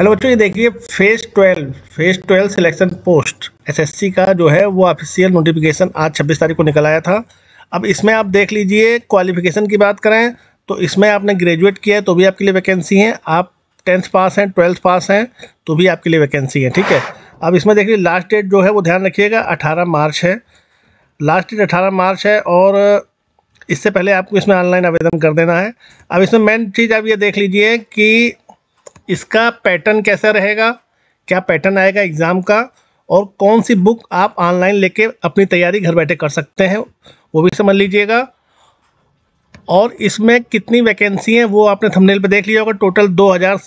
hello बच्चों ये देखिए phase twelve phase twelve selection post SSC का जो है वो ऑफिशियल नोटिफिकेशन आज 26 तारीख को निकल आया था अब इसमें आप देख लीजिए क्वालिफिकेशन की बात करें तो इसमें आपने ग्रेजुएट किया है तो भी आपके लिए वैकेंसी है आप टेंथ पास हैं ट्वेल्थ पास हैं तो भी आपके लिए वैकेंसी है ठीक है अब इसमें देख लीजिए लास्ट डेट जो है वो ध्यान रखिएगा अठारह मार्च है लास्ट डेट अठारह मार्च है और इससे पहले आपको इसमें ऑनलाइन आवेदन कर देना है अब इसमें मेन चीज़ आप ये देख लीजिए कि इसका पैटर्न कैसा रहेगा क्या पैटर्न आएगा एग्ज़ाम का और कौन सी बुक आप ऑनलाइन लेके अपनी तैयारी घर बैठे कर सकते हैं वो भी समझ लीजिएगा और इसमें कितनी वैकेंसी हैं वो आपने थंबनेल पे देख लिया होगा टोटल दो हज़ार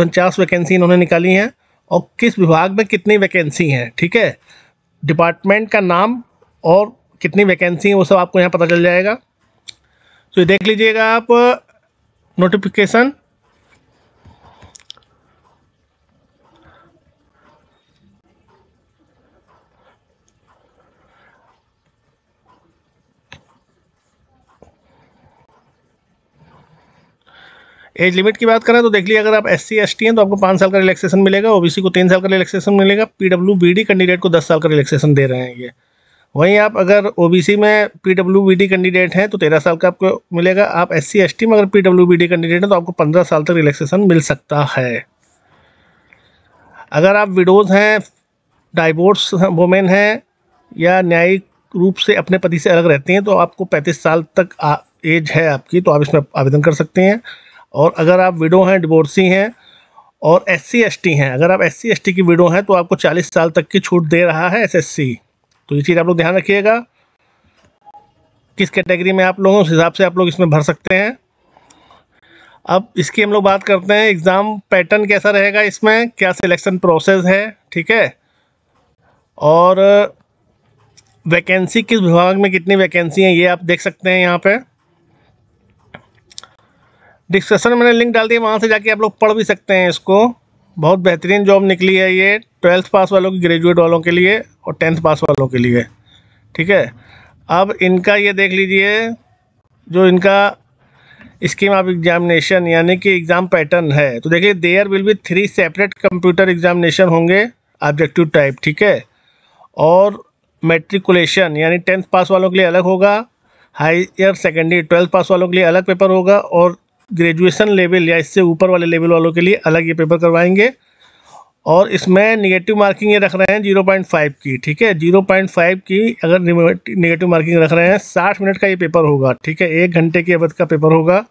उनचास वैकेंसी इन्होंने निकाली हैं और किस विभाग में कितनी वैकेंसी हैं ठीक है डिपार्टमेंट का नाम और कितनी वैकेंसी हैं वो सब आपको यहाँ पता चल जाएगा तो ये देख लीजिएगा आप नोटिफिकेशन एज लिमिट की बात करें तो देख लीजिए अगर आप एस सी एस टी हैं तो आपको पाँच साल का रिलैक्सेशन मिलेगा ओबीसी को तीन साल का रिलैक्सेशन मिलेगा पीडब्ल्यू बी डी कैंडिडेट को दस साल का रिलैक्सेशन दे रहे हैं ये वहीं आप अगर ओबीसी में डी कैंडिडेट हैं तो तेरह साल का आपको मिलेगा आप एस सी एस टी में अगर डी कैंडिडेट हैं तो आपको पंद्रह साल तक रिलैक्सेशन मिल सकता है अगर आप विडोज़ हैं डाइवोर्स वोमेन हैं या न्यायिक रूप से अपने पति से अलग रहती हैं तो आपको पैंतीस साल तक एज है आपकी तो आप इसमें आवेदन कर सकते हैं और अगर आप विडो हैं डिबोर्सी हैं और एस सी एस टी हैं अगर आप एस सी एस टी की विडो हैं तो आपको चालीस साल तक की छूट दे रहा है एस एस सी तो ये चीज़ आप लोग ध्यान रखिएगा किस कैटेगरी में आप लोग हैं उस हिसाब से आप लोग इसमें भर सकते हैं अब इसकी हम लोग बात करते हैं एग्ज़ाम पैटर्न कैसा रहेगा इसमें क्या सिलेक्शन प्रोसेस है ठीक है और वैकेंसी किस विभाग में कितनी वैकेंसी हैं ये आप देख सकते हैं यहाँ पे डिस्क्रिप्शन मैंने लिंक डाल दिया वहाँ से जाके आप लोग पढ़ भी सकते हैं इसको बहुत बेहतरीन जॉब निकली है ये ट्वेल्थ पास वालों की ग्रेजुएट वालों के लिए और टेंथ पास वालों के लिए ठीक है अब इनका ये देख लीजिए जो इनका स्कीम ऑफ एग्जामिनेशन यानी कि एग्ज़ाम पैटर्न है तो देखिए there will be three separate computer examination होंगे ऑब्जेक्टिव टाइप ठीक है और मेट्रिकुलेशन यानी टेंथ पास वालों के लिए अलग होगा हायर सेकेंडरी ट्वेल्थ पास वालों के लिए अलग पेपर होगा और ग्रेजुएशन लेवल या इससे ऊपर वाले लेवल वालों के लिए अलग ये पेपर करवाएंगे और इसमें नेगेटिव मार्किंग ये रख रहे हैं जीरो पॉइंट फाइव की ठीक है जीरो पॉइंट फाइव की अगर निगेटिव मार्किंग रख रहे हैं साठ मिनट का ये पेपर होगा ठीक है एक घंटे की अवध का पेपर होगा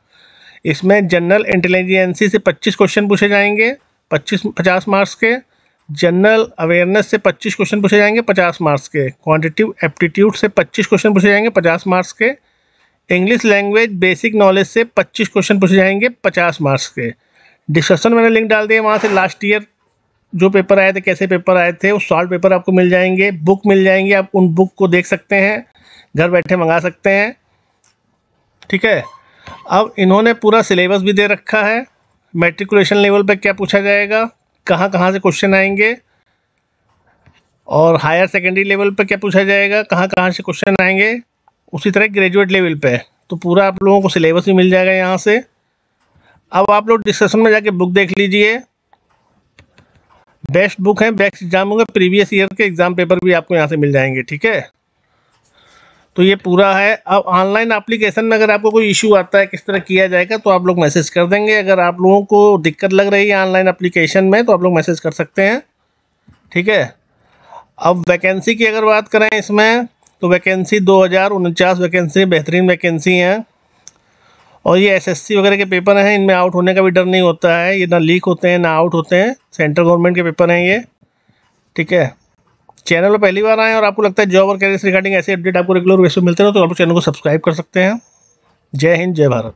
इसमें जनरल इंटेलिजेंसी से पच्चीस क्वेश्चन पूछे जाएंगे पच्चीस पचास मार्क्स के जनरल अवेयरनेस से पच्चीस क्वेश्चन पूछे जाएंगे पचास मार्क्स के क्वांटिटिव एप्टीट्यूड से पच्चीस क्वेश्चन पूछे जाएंगे पचास मार्क्स के इंग्लिश लैंग्वेज बेसिक नॉलेज से 25 क्वेश्चन पूछे जाएंगे 50 मार्क्स के डिस्कशन मैंने लिंक डाल दिया वहाँ से लास्ट ईयर जो पेपर आए थे कैसे पेपर आए थे वो शॉर्ट पेपर आपको मिल जाएंगे बुक मिल जाएंगे आप उन बुक को देख सकते हैं घर बैठे मंगा सकते हैं ठीक है अब इन्होंने पूरा सिलेबस भी दे रखा है मेट्रिकुलेशन लेवल पर क्या पूछा जाएगा कहाँ कहाँ से क्वेश्चन आएंगे और हायर सेकेंडरी लेवल पर क्या पूछा जाएगा कहाँ कहाँ से क्वेश्चन आएंगे उसी तरह ग्रेजुएट लेवल पे है तो पूरा आप लोगों को सिलेबस भी मिल जाएगा यहाँ से अब आप लोग डिस्कशन में जाके बुक देख लीजिए बेस्ट बुक है बेस्ट एग्जाम होंगे प्रीवियस ईयर के एग्ज़ाम पेपर भी आपको यहाँ से मिल जाएंगे ठीक है तो ये पूरा है अब ऑनलाइन एप्लीकेशन में अगर आपको कोई इशू आता है किस तरह किया जाएगा तो आप लोग मैसेज कर देंगे अगर आप लोगों को दिक्कत लग रही है ऑनलाइन एप्लीकेशन में तो आप लोग मैसेज कर सकते हैं ठीक है अब वैकेंसी की अगर बात करें इसमें तो वैकेंसी दो हज़ार उनचास वैकेंसी बेहतरीन वैकेंसी हैं और ये एसएससी वगैरह के पेपर हैं इनमें आउट होने का भी डर नहीं होता है ये ना लीक होते हैं ना आउट होते हैं सेंट्रल गवर्नमेंट के पेपर हैं ये ठीक है चैनल पर पहली बार आएँ और आपको लगता है जॉब और कैरियर रिगार्डिंग ऐसे अपडेट आपको रेगुलर वैसे मिलते हैं तो आप चैनल को सब्सक्राइब कर सकते हैं जय हिंद जय भारत